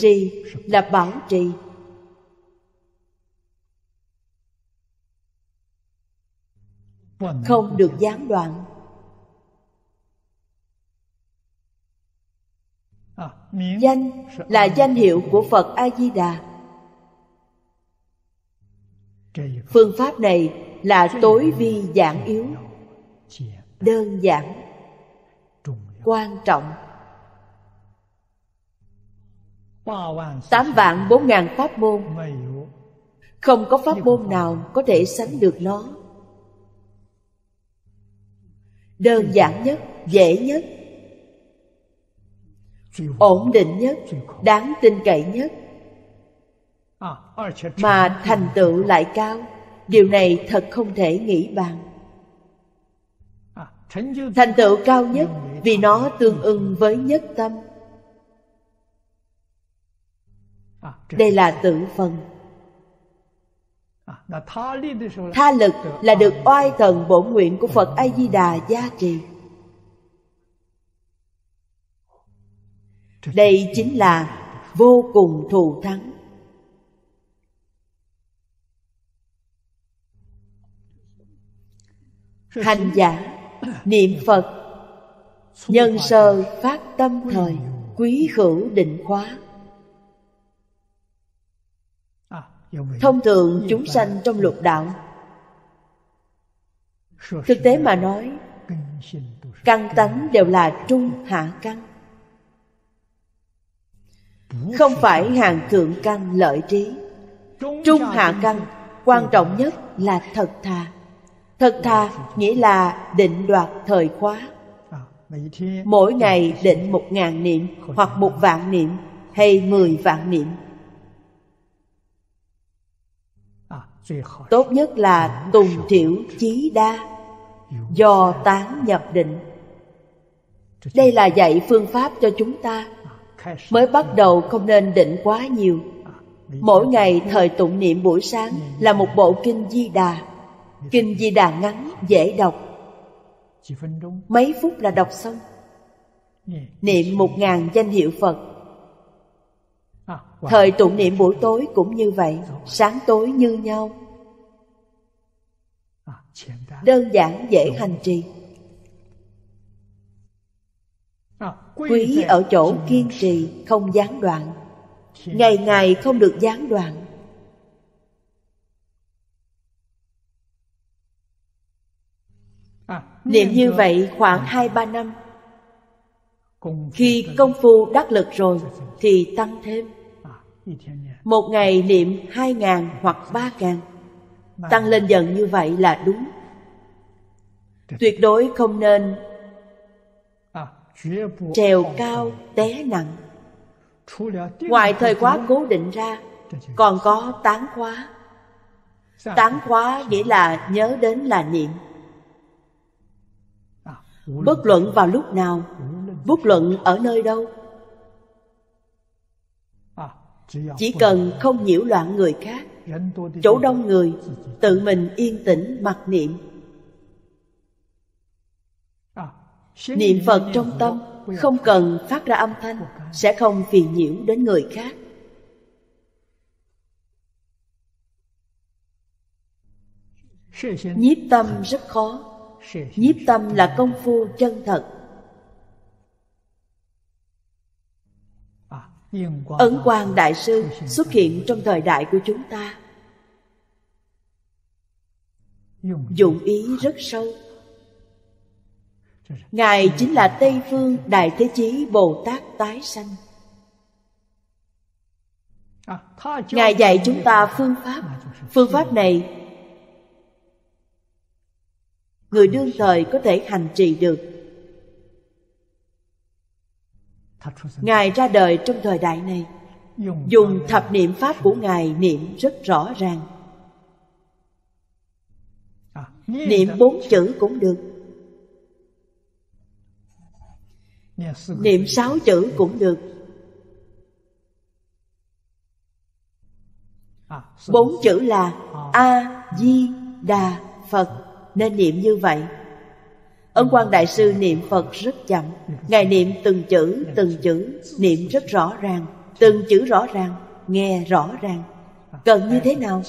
trì là bảo trì không được gián đoạn danh là danh hiệu của phật a di đà phương pháp này là tối vi giảng yếu đơn giản quan trọng tám vạn bốn ngàn pháp môn không có pháp môn nào có thể sánh được nó đơn giản nhất dễ nhất ổn định nhất đáng tin cậy nhất à, mà thành tựu lại cao điều này thật không thể nghĩ bằng à, thành tựu cao nhất vì nó tương ưng với nhất tâm À, đây là tự phân à, tha lực là à, được oai thần bổ nguyện của phật ừ. a di đà gia trì đây chính là vô cùng thù thắng hành giả niệm ừ. phật nhân sơ phát tâm thời quý khẩu định khóa thông thường chúng sanh trong lục đạo thực tế mà nói căn tánh đều là trung hạ căn không phải hàng thượng căn lợi trí trung hạ căn quan trọng nhất là thật thà thật thà nghĩa là định đoạt thời khóa mỗi ngày định một ngàn niệm hoặc một vạn niệm hay mười vạn niệm tốt nhất là tùng thiểu chí đa do tán nhập định đây là dạy phương pháp cho chúng ta mới bắt đầu không nên định quá nhiều mỗi ngày thời tụng niệm buổi sáng là một bộ kinh di đà kinh di đà ngắn dễ đọc mấy phút là đọc xong niệm một ngàn danh hiệu phật Thời tụng niệm buổi tối cũng như vậy, sáng tối như nhau. Đơn giản dễ hành trì. Quý ở chỗ kiên trì, không gián đoạn. Ngày ngày không được gián đoạn. Niệm như vậy khoảng hai ba năm Khi công phu đắc lực rồi Thì tăng thêm một ngày niệm hai ngàn hoặc ba ngàn Tăng lên dần như vậy là đúng Tuyệt đối không nên Trèo cao té nặng Ngoài thời quá cố định ra Còn có tán khóa Tán khóa nghĩa là nhớ đến là niệm Bất luận vào lúc nào Bất luận ở nơi đâu chỉ cần không nhiễu loạn người khác chỗ đông người tự mình yên tĩnh mặc niệm à, niệm phật trong tâm không cần phát ra âm thanh sẽ không phiền nhiễu đến người khác nhiếp tâm rất khó nhiếp tâm là công phu chân thật ấn quang đại sư xuất hiện trong thời đại của chúng ta dụng ý rất sâu ngài chính là tây phương đại thế chí bồ tát tái sanh ngài dạy chúng ta phương pháp phương pháp này người đương thời có thể hành trì được Ngài ra đời trong thời đại này Dùng thập niệm Pháp của Ngài niệm rất rõ ràng à, Niệm bốn chữ cũng được Niệm sáu chữ cũng được à, Bốn chữ là à. A-di-đà Phật Nên niệm như vậy Ấn Quang Đại Sư niệm Phật rất chậm Ngài niệm từng chữ, từng chữ Niệm rất rõ ràng Từng chữ rõ ràng, nghe rõ ràng Cần như thế nào?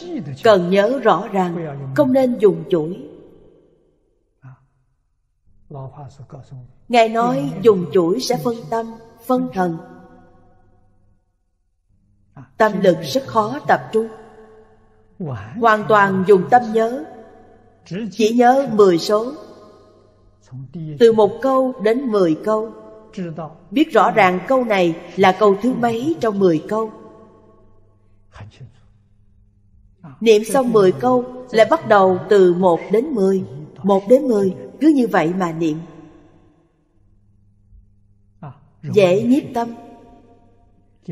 Cần nhớ rõ ràng Không nên dùng chuỗi Ngài nói dùng chuỗi sẽ phân tâm, phân thần Tâm lực rất khó tập trung Hoàn toàn dùng tâm nhớ Chỉ nhớ 10 số từ một câu đến mười câu biết rõ ràng câu này là câu thứ mấy trong mười câu niệm xong mười câu lại bắt đầu từ một đến mười một đến mười cứ như vậy mà niệm dễ nhiếp tâm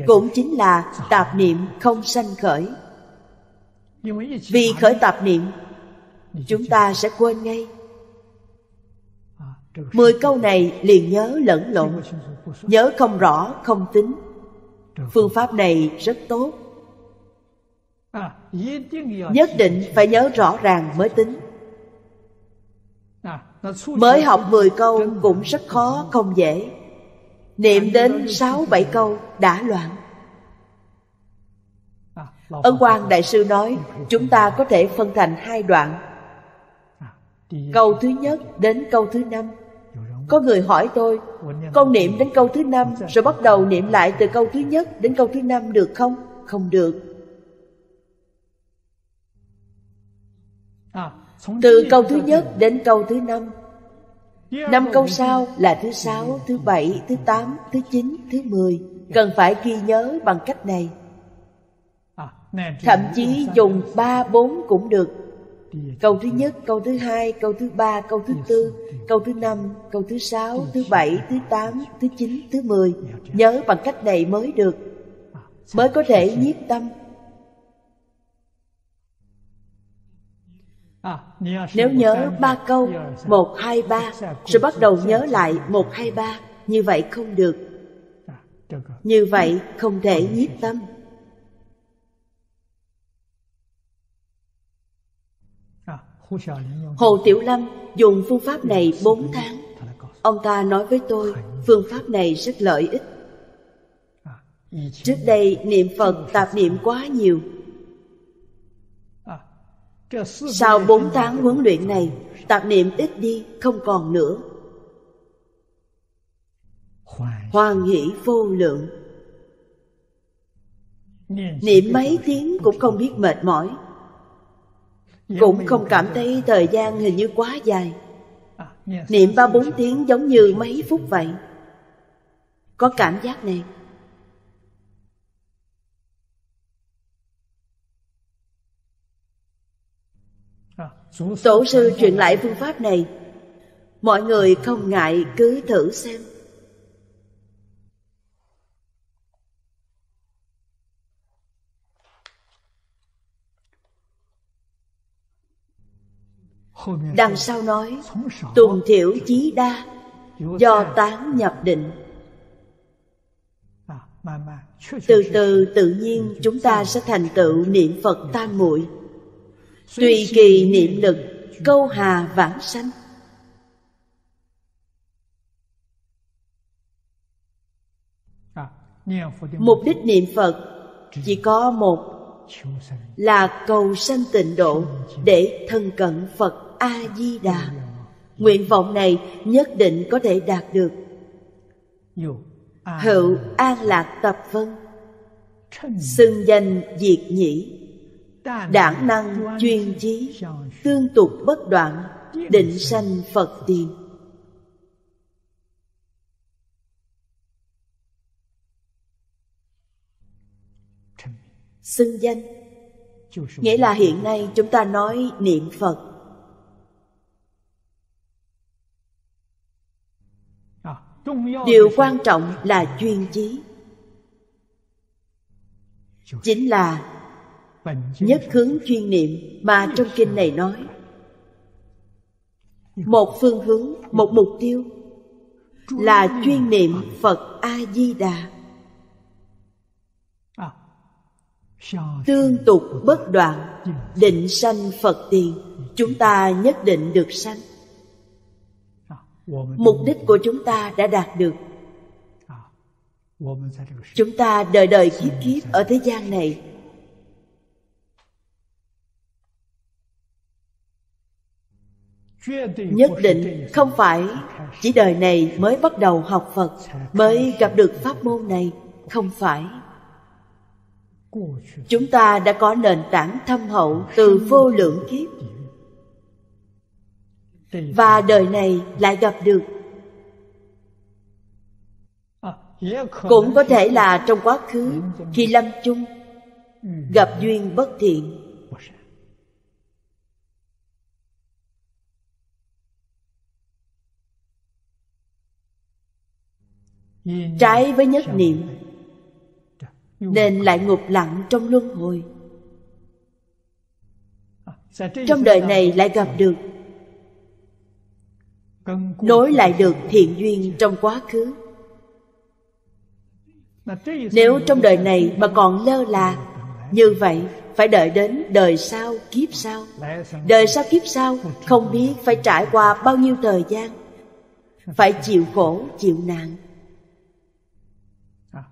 cũng chính là tạp niệm không sanh khởi vì khởi tạp niệm chúng ta sẽ quên ngay Mười câu này liền nhớ lẫn lộn Nhớ không rõ, không tính Phương pháp này rất tốt Nhất định phải nhớ rõ ràng mới tính Mới học mười câu cũng rất khó, không dễ Niệm đến sáu bảy câu đã loạn Ân Quang Đại Sư nói Chúng ta có thể phân thành hai đoạn Câu thứ nhất đến câu thứ năm có người hỏi tôi Con niệm đến câu thứ năm Rồi bắt đầu niệm lại từ câu thứ nhất đến câu thứ năm được không? Không được Từ câu thứ nhất đến câu thứ năm Năm câu sau là thứ sáu, thứ bảy, thứ tám, thứ chín, thứ mười Cần phải ghi nhớ bằng cách này Thậm chí dùng ba bốn cũng được Câu thứ nhất, câu thứ hai, câu thứ ba, câu thứ tư, câu thứ năm, câu thứ sáu, thứ bảy, thứ tám, thứ chín, thứ mười Nhớ bằng cách này mới được Mới có thể nhiếp tâm Nếu nhớ ba câu một hai ba Rồi bắt đầu nhớ lại một hai ba Như vậy không được Như vậy không thể nhiếp tâm Hồ Tiểu Lâm dùng phương pháp này 4 tháng. Ông ta nói với tôi, phương pháp này rất lợi ích. À, Trước đây niệm Phật tạp niệm quá nhiều. À, Sau 4 tháng huấn luyện này, tạp niệm ít đi, không còn nữa. Hoàng hỷ vô lượng. Niệm mấy tiếng cũng không biết mệt mỏi cũng không cảm thấy thời gian hình như quá dài à, Niệm ba bốn tiếng giống như mấy phút vậy Có cảm giác này à, Tổ sư truyền lại phương pháp này Mọi người không ngại cứ thử xem Đằng sau nói Tùng thiểu chí đa Do tán nhập định Từ từ tự nhiên chúng ta sẽ thành tựu niệm Phật tam muội Tùy kỳ niệm lực Câu hà vãng sanh Mục đích niệm Phật chỉ có một Là cầu sanh tịnh độ Để thân cận Phật a di đà nguyện vọng này nhất định có thể đạt được hữu an lạc tập vân xưng danh diệt nhĩ đảng năng chuyên chí tương tục bất đoạn định sanh phật tiền xưng danh nghĩa là hiện nay chúng ta nói niệm phật điều quan trọng là chuyên chí chính là nhất hướng chuyên niệm mà trong kinh này nói một phương hướng một mục tiêu là chuyên niệm phật a di đà tương tục bất đoạn định sanh phật tiền chúng ta nhất định được sanh mục đích của chúng ta đã đạt được chúng ta đời đời kiếp kiếp ở thế gian này nhất định không phải chỉ đời này mới bắt đầu học phật mới gặp được pháp môn này không phải chúng ta đã có nền tảng thâm hậu từ vô lượng kiếp và đời này lại gặp được cũng có thể là trong quá khứ khi lâm chung gặp duyên bất thiện trái với nhất niệm nên lại ngục lặng trong luân hồi trong đời này lại gặp được nối lại được thiện duyên trong quá khứ nếu trong đời này mà còn lơ là như vậy phải đợi đến đời sau kiếp sau đời sau kiếp sau không biết phải trải qua bao nhiêu thời gian phải chịu khổ chịu nạn à,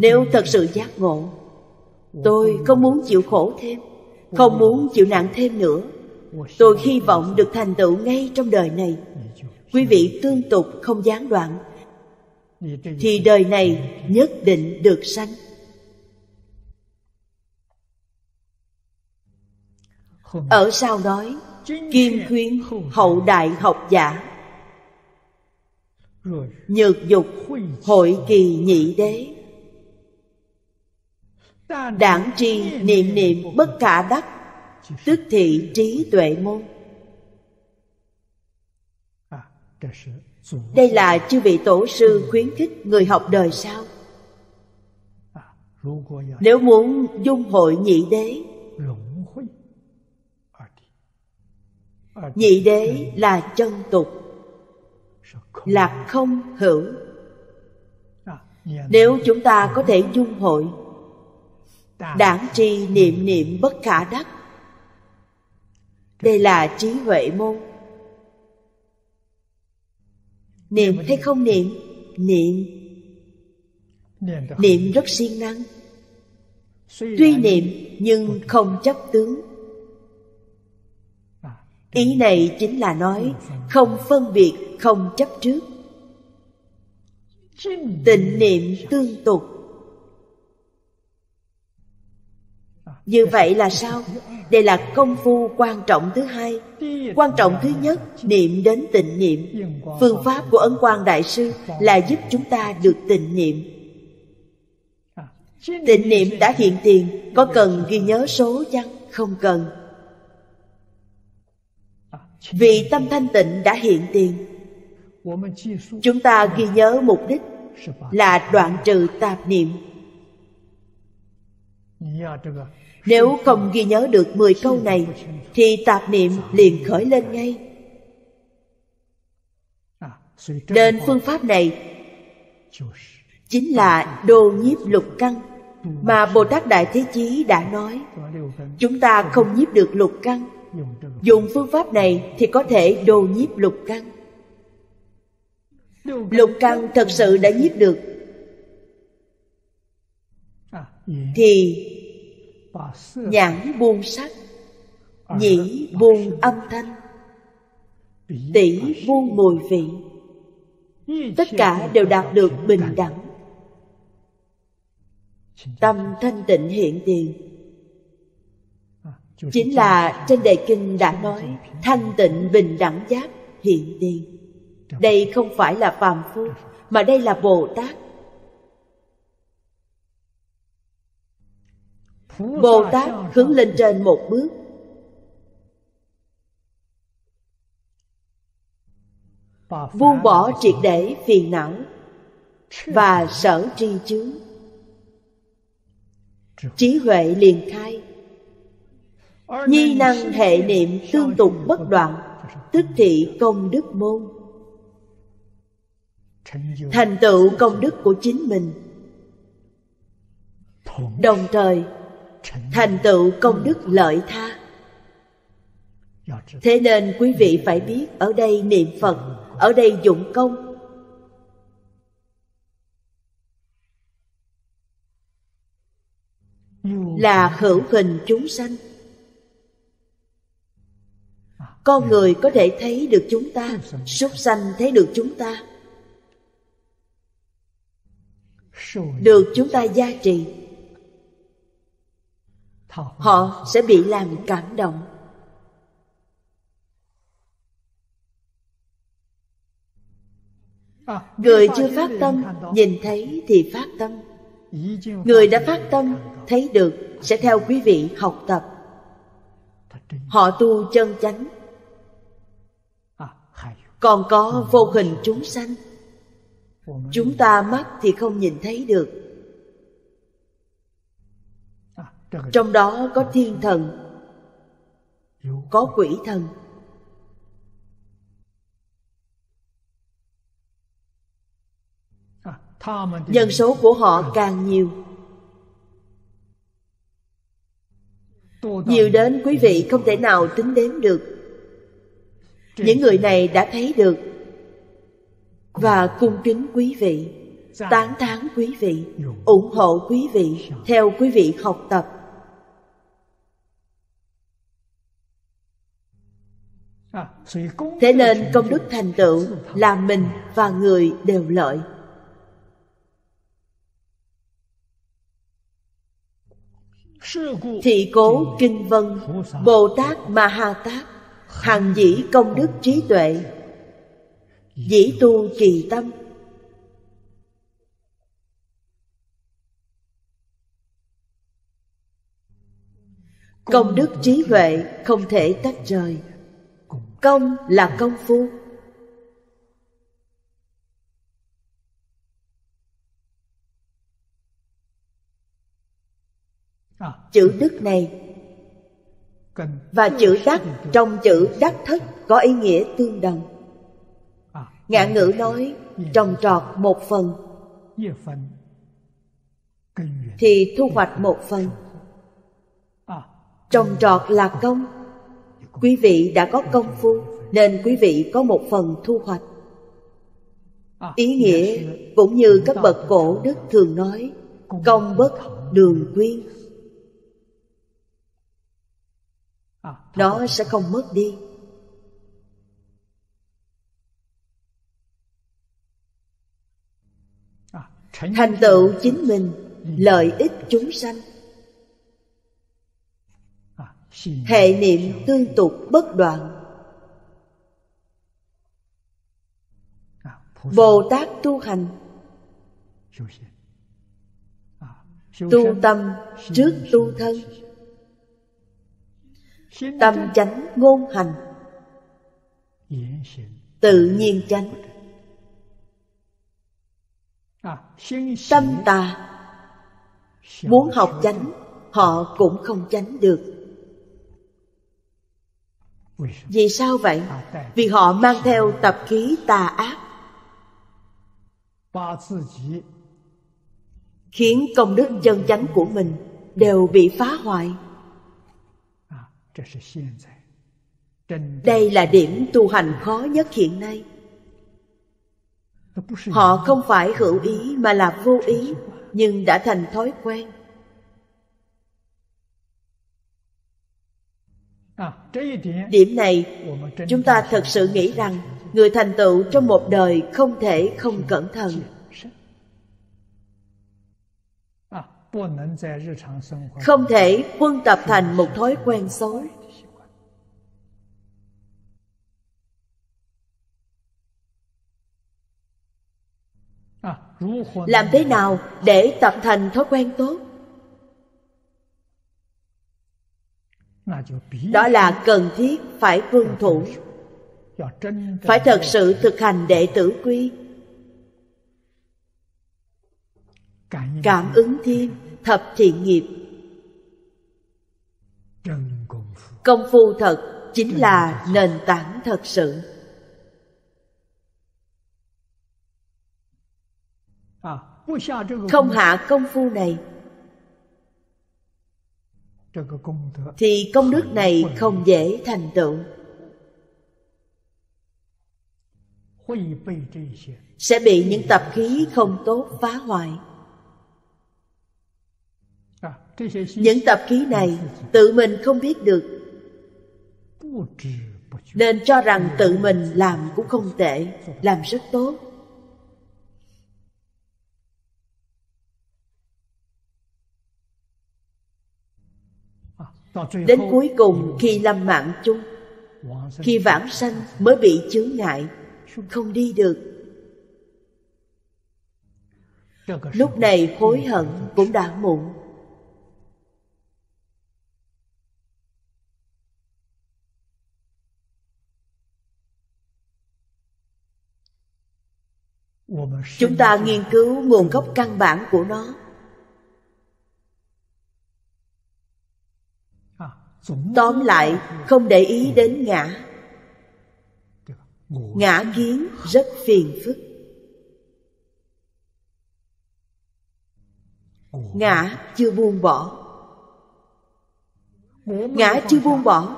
nếu thật sự giác ngộ tôi không muốn chịu khổ thêm không muốn chịu nạn thêm nữa tôi hy vọng được thành tựu ngay trong đời này quý vị tương tục không gián đoạn thì đời này nhất định được sanh ở sau nói kim khuyến hậu đại học giả nhược dục hội kỳ nhị đế đảng tri niệm niệm bất cả đắc tức thị trí tuệ môn đây là chư vị tổ sư khuyến khích người học đời sau nếu muốn dung hội nhị đế nhị đế là chân tục là không hữu nếu chúng ta có thể dung hội Đảng tri niệm niệm bất khả đắc Đây là trí huệ môn niệm hay không niệm niệm niệm rất siêng năng tuy niệm nhưng không chấp tướng à, ý này chính là nói không phân biệt không chấp trước tình niệm tương tục như vậy là sao đây là công phu quan trọng thứ hai quan trọng thứ nhất niệm đến tịnh niệm phương pháp của ấn quang đại sư là giúp chúng ta được tịnh niệm tịnh niệm đã hiện tiền có cần ghi nhớ số chăng không cần vì tâm thanh tịnh đã hiện tiền chúng ta ghi nhớ mục đích là đoạn trừ tạp niệm nếu không ghi nhớ được 10 câu này Thì tạp niệm liền khởi lên ngay Nên phương pháp này Chính là đô nhiếp lục căn Mà Bồ Tát Đại Thế Chí đã nói Chúng ta không nhiếp được lục căn Dùng phương pháp này thì có thể đô nhiếp lục căn Lục căn thật sự đã nhiếp được Thì nhãn buông sắc nhĩ buông âm thanh tỷ buông mùi vị tất cả đều đạt được bình đẳng tâm thanh tịnh hiện tiền à, chính là trên đề kinh đã nói thanh tịnh bình đẳng giác hiện tiền đây không phải là phàm phu mà đây là bồ tát Bồ Tát hướng lên trên một bước Buông bỏ triệt để phiền não Và sở tri chướng Trí huệ liền khai Nhi năng hệ niệm tương tục bất đoạn Tức thị công đức môn Thành tựu công đức của chính mình Đồng thời thành tựu công đức lợi tha thế nên quý vị phải biết ở đây niệm phật ở đây dụng công là hữu hình chúng sanh con người có thể thấy được chúng ta súc sanh thấy được chúng ta được chúng ta gia trì họ sẽ bị làm cảm động à, người chưa phát tâm nhìn thấy thì phát tâm người đã phát tâm thấy được sẽ theo quý vị học tập họ tu chân chánh à, còn có vô hình chúng sanh chúng ta mắt thì không nhìn thấy được trong đó có thiên thần có quỷ thần nhân số của họ càng nhiều nhiều đến quý vị không thể nào tính đếm được những người này đã thấy được và cung kính quý vị tán thán quý vị ủng hộ quý vị theo quý vị học tập thế nên công đức thành tựu là mình và người đều lợi thị cố kinh vân bồ tát ma ha tát hàng dĩ công đức trí tuệ dĩ tu trì tâm công đức trí huệ không thể tách rời công là công phu à. chữ đức này và chữ đắc trong chữ đắc thất có ý nghĩa tương đồng à. ngạn ngữ nói trồng trọt một phần thì thu hoạch một phần à. trồng trọt là công Quý vị đã có công phu Nên quý vị có một phần thu hoạch à, Ý nghĩa cũng như các bậc cổ đức thường nói Công bất đường quyên à, Nó sẽ không mất đi à, Thành tựu chính mình ừ. Lợi ích chúng sanh hệ niệm tương tục bất đoạn bồ tát tu hành tu tâm trước tu thân tâm chánh ngôn hành tự nhiên chánh tâm tà muốn học chánh họ cũng không tránh được vì sao vậy vì họ mang theo tập khí tà ác khiến công đức chân chánh của mình đều bị phá hoại đây là điểm tu hành khó nhất hiện nay họ không phải hữu ý mà là vô ý nhưng đã thành thói quen À, điểm này chúng ta thật sự nghĩ rằng người thành tựu trong một đời không thể không cẩn thận à, không thể quân tập thành một thói quen xấu à, làm thế nào để tập thành thói quen tốt đó là cần thiết phải vương thủ phải thật sự thực hành đệ tử quy cảm ứng thiên thập thiện nghiệp công phu thật chính là nền tảng thật sự à, không hạ công phu này thì công đức này không dễ thành tựu sẽ bị những tập khí không tốt phá hoại à, những tập khí này tự mình không biết được nên cho rằng tự mình làm cũng không tệ làm rất tốt Đến cuối cùng khi lâm mạng chung Khi vãng sanh mới bị chướng ngại Không đi được Lúc này hối hận cũng đã muộn Chúng ta nghiên cứu nguồn gốc căn bản của nó tóm lại không để ý đến ngã ngã kiến rất phiền phức ngã chưa buông bỏ ngã chưa buông bỏ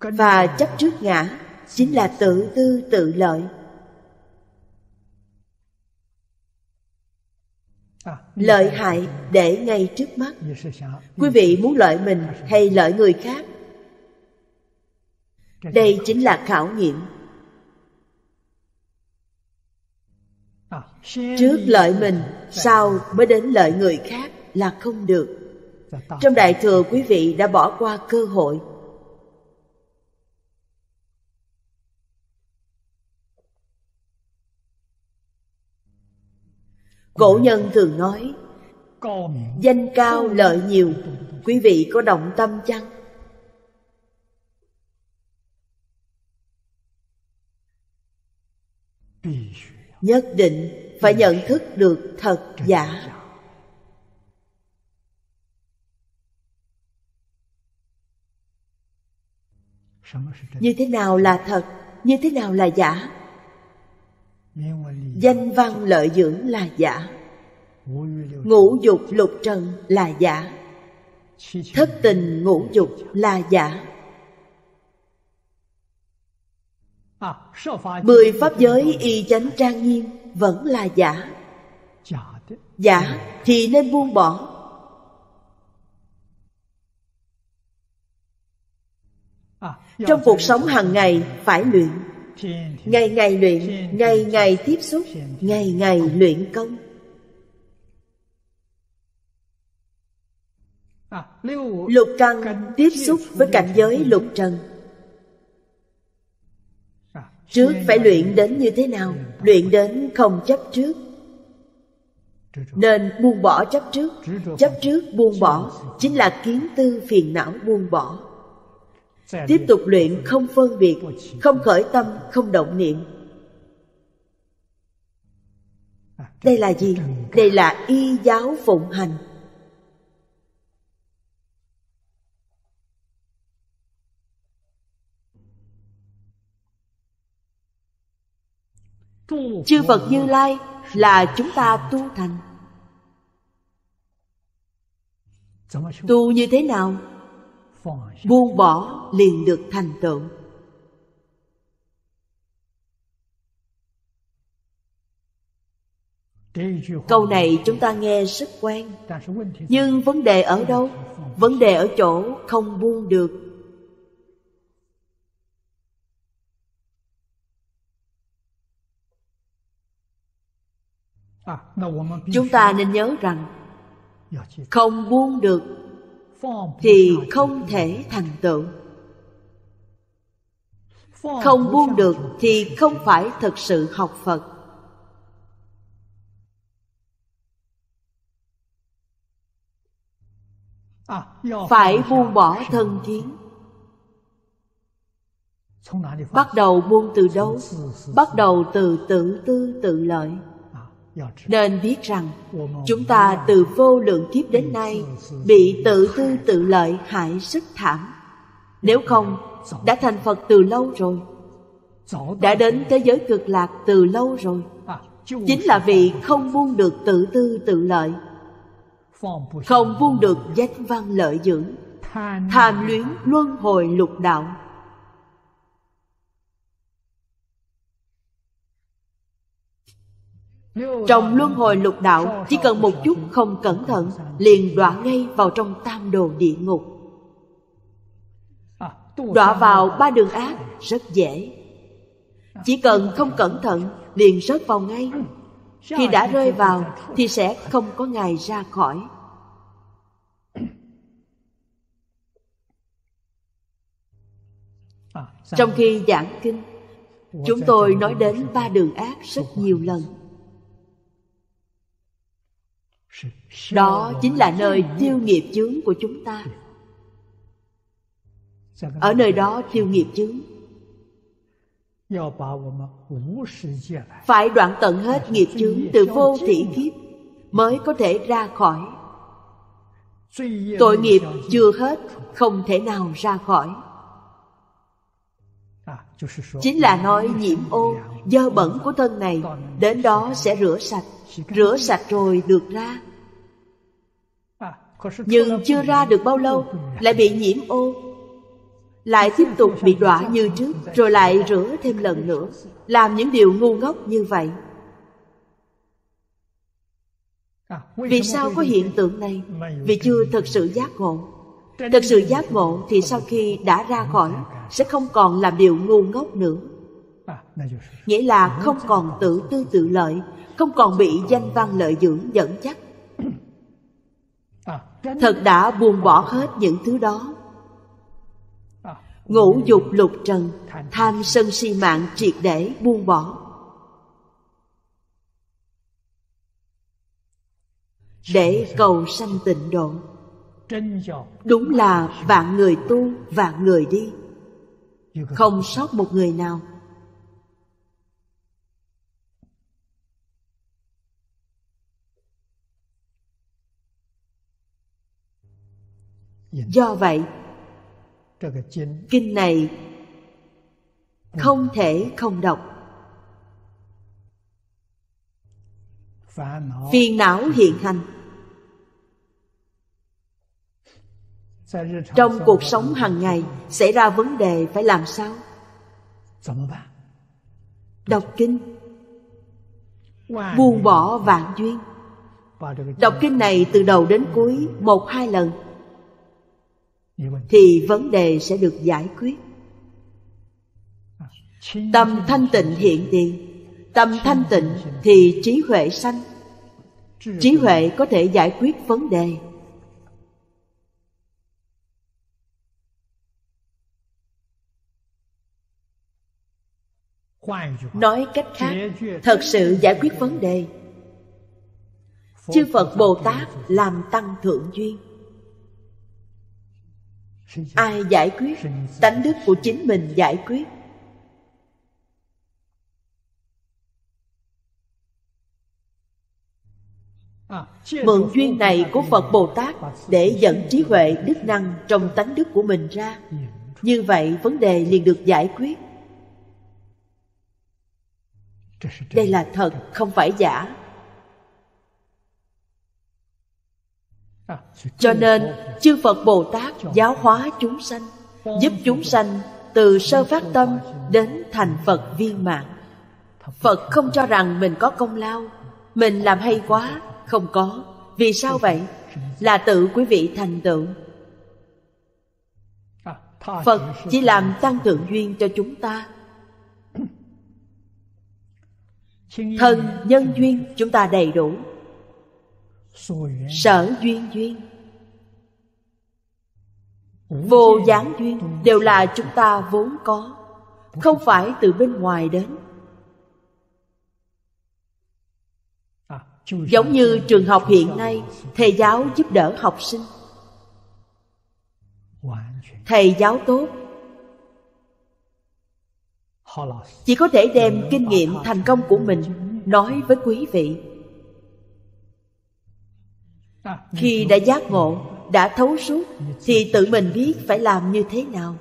và chấp trước ngã chính là tự tư tự lợi lợi hại để ngay trước mắt quý vị muốn lợi mình hay lợi người khác đây chính là khảo nghiệm à, trước lợi mình sau mới đến lợi người khác là không được trong đại thừa quý vị đã bỏ qua cơ hội Cổ nhân thường nói Danh cao lợi nhiều Quý vị có động tâm chăng? Nhất định phải nhận thức được thật giả Như thế nào là thật, như thế nào là giả danh văn lợi dưỡng là giả ngũ dục lục trần là giả thất tình ngũ dục là giả mười pháp giới y chánh trang nghiêm vẫn là giả giả thì nên buông bỏ trong cuộc sống hàng ngày phải luyện ngày ngày luyện ngày ngày tiếp xúc ngày ngày luyện công lục căn tiếp xúc với cảnh giới lục trần trước phải luyện đến như thế nào luyện đến không chấp trước nên buông bỏ chấp trước chấp trước buông bỏ chính là kiến tư phiền não buông bỏ tiếp tục luyện không phân biệt không khởi tâm không động niệm đây là gì đây là y giáo phụng hành chư phật như lai là chúng ta tu thành tu như thế nào buông bỏ liền được thành tựu câu này chúng ta nghe rất quen nhưng vấn đề ở đâu vấn đề ở chỗ không buông được à, chúng ta nên nhớ rằng không buông được thì không thể thành tựu không buông được thì không phải thật sự học phật à, phải buông bỏ thân kiến bắt đầu buông từ đâu bắt đầu từ tự tư tự lợi Dạ, nên biết rằng dạ, chúng ta từ vô lượng kiếp đến dạ, nay bị tự tư tự lợi hại rất thảm nếu không đã thành phật từ lâu rồi đã đến thế giới cực lạc từ lâu rồi à, chính là vì không buông được tự tư tự lợi không buông được danh văn lợi dưỡng tham luyến luân hồi lục đạo trong luân hồi lục đạo chỉ cần một chút không cẩn thận liền đọa ngay vào trong tam đồ địa ngục đọa vào ba đường ác rất dễ chỉ cần không cẩn thận liền rớt vào ngay khi đã rơi vào thì sẽ không có ngày ra khỏi trong khi giảng kinh chúng tôi nói đến ba đường ác rất nhiều lần đó chính là nơi tiêu nghiệp chướng của chúng ta ở nơi đó tiêu nghiệp chướng phải đoạn tận hết nghiệp chướng từ vô thị kiếp mới có thể ra khỏi tội nghiệp chưa hết không thể nào ra khỏi chính là nói nhiễm ô dơ bẩn của thân này đến đó sẽ rửa sạch rửa sạch rồi được ra nhưng chưa ra được bao lâu lại bị nhiễm ô lại tiếp tục bị đọa như trước rồi lại rửa thêm lần nữa làm những điều ngu ngốc như vậy vì sao có hiện tượng này vì chưa thật sự giác ngộ thật sự giác ngộ thì sau khi đã ra khỏi sẽ không còn làm điều ngu ngốc nữa nghĩa là không còn tự tư tự lợi không còn bị danh văn lợi dưỡng dẫn dắt thật đã buông bỏ hết những thứ đó ngũ dục lục trần tham sân si mạng triệt để buông bỏ để cầu sanh tịnh độ đúng là vạn người tu vạn người đi không sót một người nào do vậy kinh này không thể không đọc phiền não hiện hành trong cuộc sống hàng ngày xảy ra vấn đề phải làm sao đọc kinh buông bỏ vạn duyên đọc kinh này từ đầu đến cuối một hai lần thì vấn đề sẽ được giải quyết tâm thanh tịnh hiện tiền tâm thanh tịnh thì trí huệ sanh trí huệ có thể giải quyết vấn đề nói cách khác thật sự giải quyết vấn đề chư phật bồ tát làm tăng thượng duyên ai giải quyết tánh đức của chính mình giải quyết mượn duyên này của phật bồ tát để dẫn trí huệ đức năng trong tánh đức của mình ra như vậy vấn đề liền được giải quyết đây là thật không phải giả cho nên chư phật bồ tát giáo hóa chúng sanh giúp chúng sanh từ sơ phát tâm đến thành phật viên mạng. phật không cho rằng mình có công lao mình làm hay quá không có vì sao vậy là tự quý vị thành tựu phật chỉ làm tăng thượng duyên cho chúng ta thân nhân duyên chúng ta đầy đủ sở duyên duyên vô gián duyên đều là chúng ta vốn có không phải từ bên ngoài đến à, giống như trường học hiện nay thầy giáo giúp đỡ học sinh thầy giáo tốt chỉ có thể đem kinh nghiệm thành công của mình nói với quý vị khi đã giác ngộ đã thấu suốt thì tự mình biết phải làm như thế nào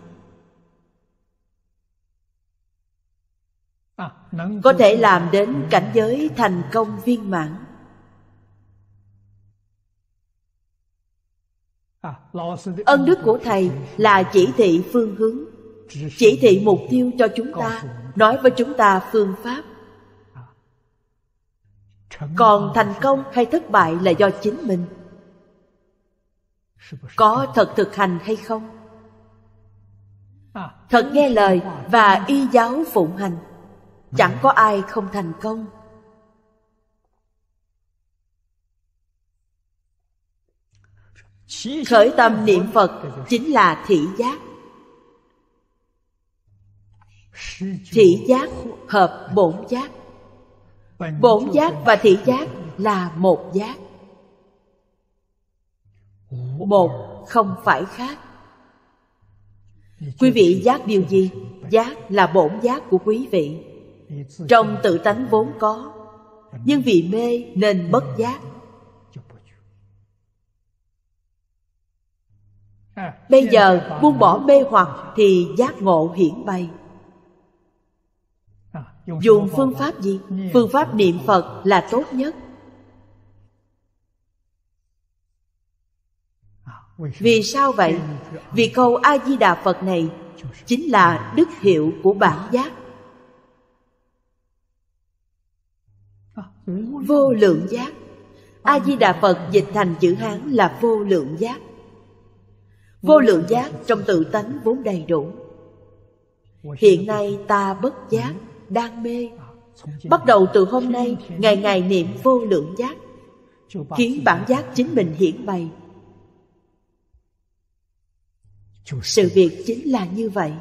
có thể làm đến cảnh giới thành công viên mãn ân đức của thầy là chỉ thị phương hướng chỉ thị mục tiêu cho chúng ta nói với chúng ta phương pháp còn thành công hay thất bại là do chính mình có thật thực hành hay không à, thật nghe lời và y giáo phụng hành chẳng có ai không thành công khởi tâm niệm phật chính là thị giác thị giác hợp bổn giác bổn giác và thị giác là một giác một không phải khác quý vị giác điều gì giác là bổn giác của quý vị trong tự tánh vốn có nhưng vì mê nên bất giác bây giờ buông bỏ mê hoặc thì giác ngộ hiển bày dùng phương pháp gì phương pháp niệm phật là tốt nhất vì sao vậy vì câu a di đà phật này chính là đức hiệu của bản giác vô lượng giác a di đà phật dịch thành chữ hán là vô lượng giác vô lượng giác trong tự tánh vốn đầy đủ hiện nay ta bất giác đam mê bắt đầu từ hôm nay ngày ngày niệm vô lượng giác khiến bản giác chính mình hiển bày sự việc chính là như vậy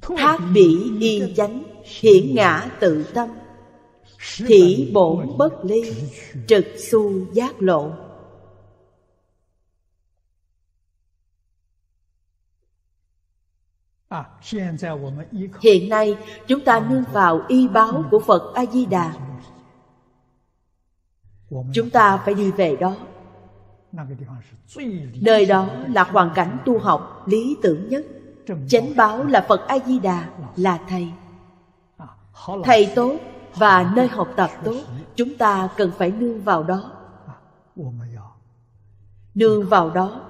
thác bỉ y chánh hiển ngã tự tâm thỉ bổn bất ly trực xu giác lộ Hiện nay, chúng ta nương vào y báo của Phật A-di-đà. Chúng ta phải đi về đó. Nơi đó là hoàn cảnh tu học lý tưởng nhất. Chánh báo là Phật A-di-đà, là Thầy. À, Thầy tốt và nơi học tập tốt, chúng ta cần phải nương vào đó. À, nương vào đó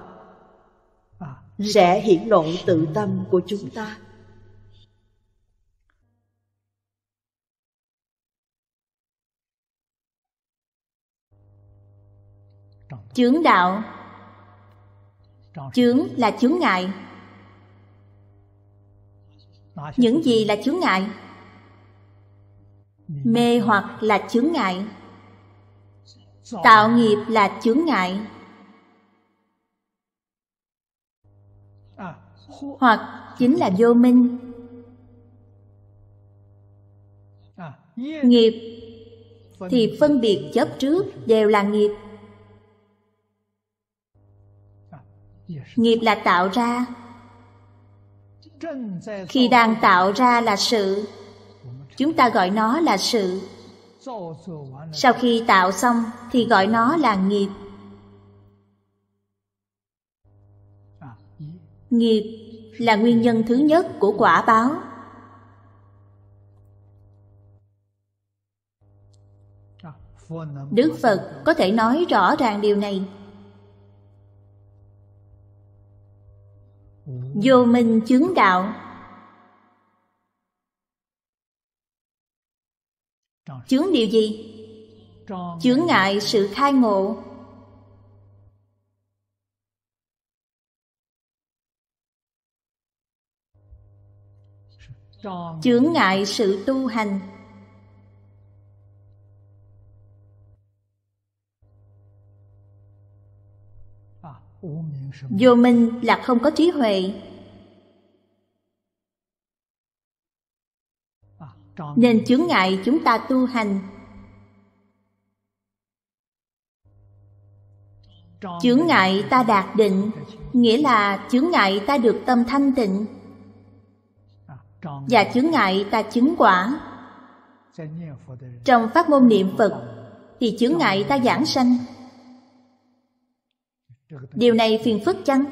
sẽ hiển lộ tự tâm của chúng ta chướng đạo chướng là chướng ngại những gì là chướng ngại mê hoặc là chướng ngại tạo nghiệp là chướng ngại hoặc chính là vô minh nghiệp thì phân biệt chấp trước đều là nghiệp nghiệp là tạo ra khi đang tạo ra là sự chúng ta gọi nó là sự sau khi tạo xong thì gọi nó là nghiệp Nghiệp là nguyên nhân thứ nhất của quả báo. Đức Phật có thể nói rõ ràng điều này. Vô minh chứng đạo Chứng điều gì? Chướng ngại sự khai ngộ chướng ngại sự tu hành vô minh là không có trí huệ nên chướng ngại chúng ta tu hành chướng ngại ta đạt định nghĩa là chướng ngại ta được tâm thanh tịnh và chướng ngại ta chứng quả trong phát môn niệm phật thì chướng ngại ta giảng sanh điều này phiền phức chăng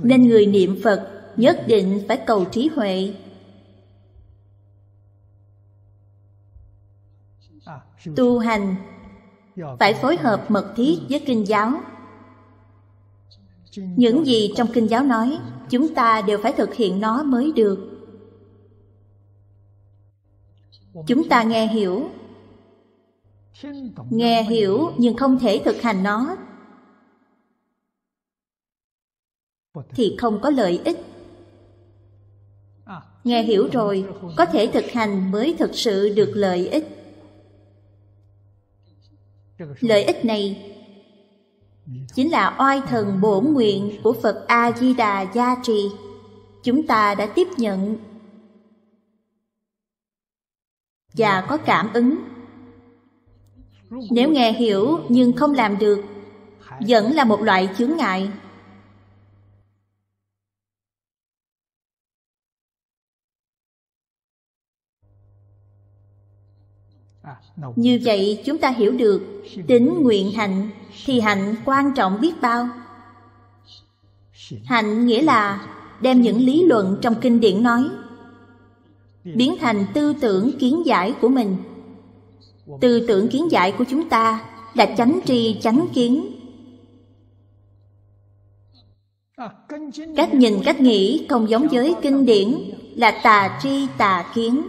nên người niệm phật nhất định phải cầu trí huệ à, tu hành phải phối hợp mật thiết ừ. với kinh giáo những gì trong kinh giáo nói chúng ta đều phải thực hiện nó mới được chúng ta nghe hiểu nghe hiểu nhưng không thể thực hành nó thì không có lợi ích nghe hiểu rồi có thể thực hành mới thực sự được lợi ích lợi ích này chính là oai thần bổn nguyện của Phật A Di Đà gia trì. Chúng ta đã tiếp nhận và có cảm ứng. Nếu nghe hiểu nhưng không làm được, vẫn là một loại chướng ngại như vậy chúng ta hiểu được tính nguyện hạnh thì hạnh quan trọng biết bao hạnh nghĩa là đem những lý luận trong kinh điển nói biến thành tư tưởng kiến giải của mình tư tưởng kiến giải của chúng ta là chánh tri chánh kiến cách nhìn cách nghĩ không giống với kinh điển là tà tri tà kiến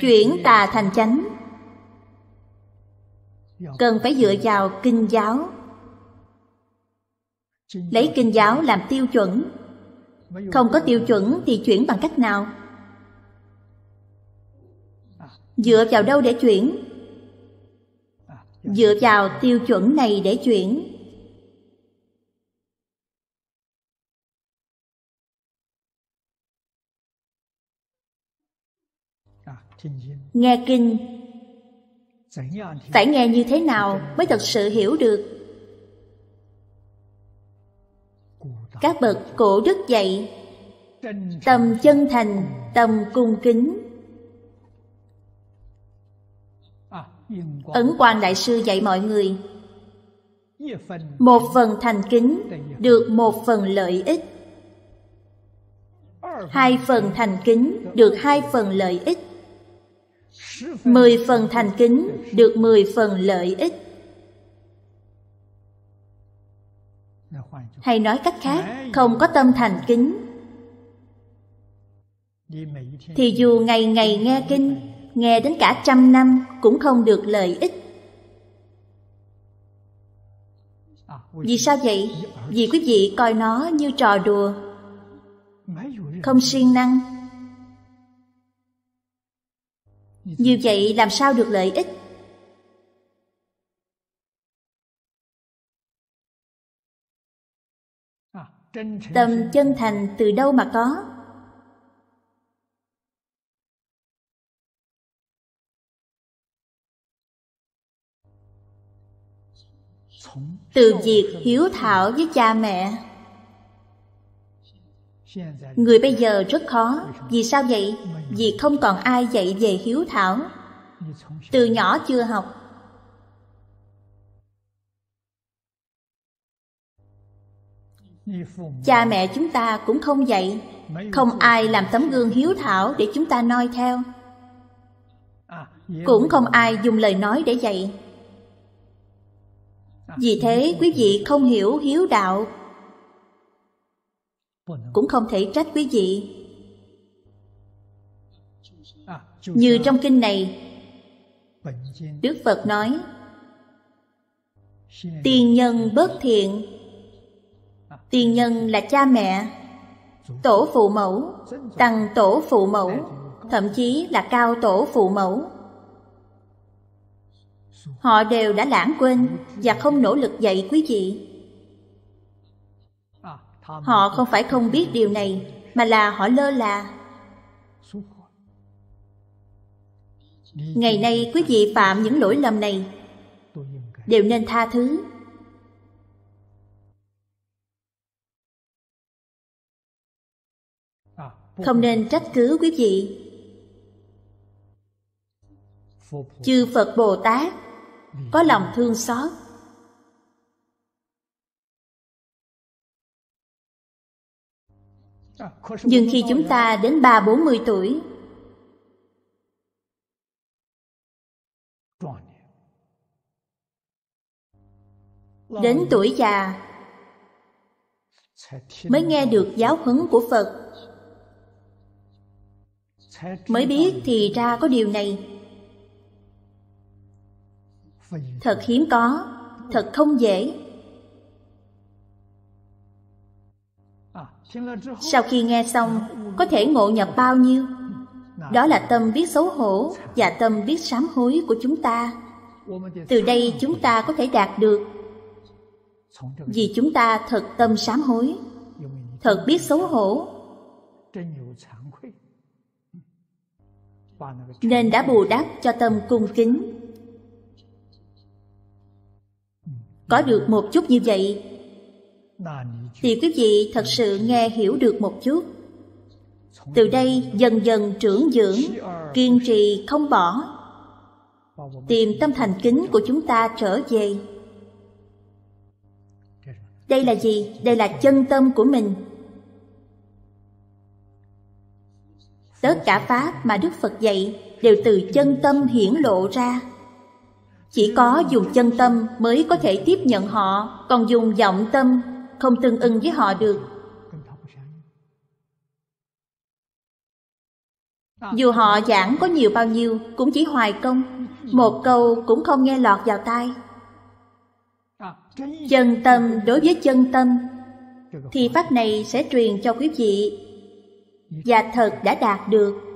chuyển tà thành chánh cần phải dựa vào kinh giáo lấy kinh giáo làm tiêu chuẩn không có tiêu chuẩn thì chuyển bằng cách nào dựa vào đâu để chuyển dựa vào tiêu chuẩn này để chuyển nghe kinh phải nghe như thế nào mới thật sự hiểu được các bậc cổ đức dạy tâm chân thành tâm cung kính à, ấn quan đại sư dạy mọi người một phần thành kính được một phần lợi ích hai phần thành kính được hai phần lợi ích mười phần thành kính được mười phần lợi ích hay nói cách khác không có tâm thành kính thì dù ngày ngày nghe kinh nghe đến cả trăm năm cũng không được lợi ích vì sao vậy vì quý vị coi nó như trò đùa không siêng năng như vậy làm sao được lợi ích tâm chân thành từ đâu mà có từ việc hiếu thảo với cha mẹ người bây giờ rất khó vì sao vậy vì không còn ai dạy về hiếu thảo từ nhỏ chưa học cha mẹ chúng ta cũng không dạy không ai làm tấm gương hiếu thảo để chúng ta noi theo cũng không ai dùng lời nói để dạy vì thế quý vị không hiểu hiếu đạo cũng không thể trách quý vị như trong kinh này đức phật nói tiền nhân bất thiện tiền nhân là cha mẹ tổ phụ mẫu tăng tổ phụ mẫu thậm chí là cao tổ phụ mẫu họ đều đã lãng quên và không nỗ lực dạy quý vị Họ không phải không biết điều này Mà là họ lơ là Ngày nay quý vị phạm những lỗi lầm này Đều nên tha thứ Không nên trách cứ quý vị Chư Phật Bồ Tát Có lòng thương xót nhưng khi chúng ta đến ba bốn mươi tuổi đến tuổi già mới nghe được giáo huấn của phật mới biết thì ra có điều này thật hiếm có thật không dễ sau khi nghe xong có thể ngộ nhập bao nhiêu đó là tâm biết xấu hổ và tâm biết sám hối của chúng ta từ đây chúng ta có thể đạt được vì chúng ta thật tâm sám hối thật biết xấu hổ nên đã bù đắp cho tâm cung kính có được một chút như vậy thì quý vị thật sự nghe hiểu được một chút từ đây dần dần trưởng dưỡng kiên trì không bỏ tìm tâm thành kính của chúng ta trở về đây là gì đây là chân tâm của mình tất cả pháp mà đức phật dạy đều từ chân tâm hiển lộ ra chỉ có dùng chân tâm mới có thể tiếp nhận họ còn dùng vọng tâm không tương ưng với họ được dù họ giảng có nhiều bao nhiêu cũng chỉ hoài công một câu cũng không nghe lọt vào tai chân tâm đối với chân tâm thì pháp này sẽ truyền cho quý vị và thật đã đạt được